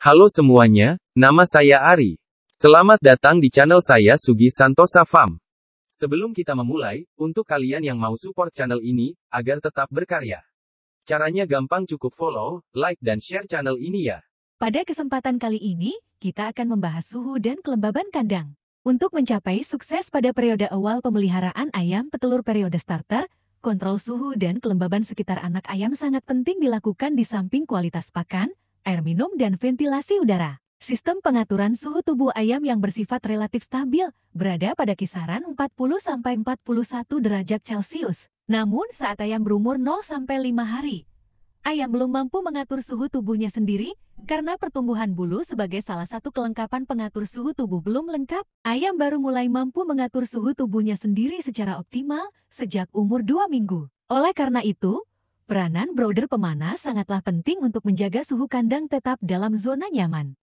Halo semuanya, nama saya Ari. Selamat datang di channel saya Sugi Santosa Farm. Sebelum kita memulai, untuk kalian yang mau support channel ini, agar tetap berkarya. Caranya gampang cukup follow, like dan share channel ini ya. Pada kesempatan kali ini, kita akan membahas suhu dan kelembaban kandang. Untuk mencapai sukses pada periode awal pemeliharaan ayam petelur periode starter, kontrol suhu dan kelembaban sekitar anak ayam sangat penting dilakukan di samping kualitas pakan, air minum dan ventilasi udara. Sistem pengaturan suhu tubuh ayam yang bersifat relatif stabil berada pada kisaran 40-41 derajat Celcius. Namun saat ayam berumur 0-5 hari, ayam belum mampu mengatur suhu tubuhnya sendiri karena pertumbuhan bulu sebagai salah satu kelengkapan pengatur suhu tubuh belum lengkap. Ayam baru mulai mampu mengatur suhu tubuhnya sendiri secara optimal sejak umur 2 minggu. Oleh karena itu, Peranan broder pemanas sangatlah penting untuk menjaga suhu kandang tetap dalam zona nyaman.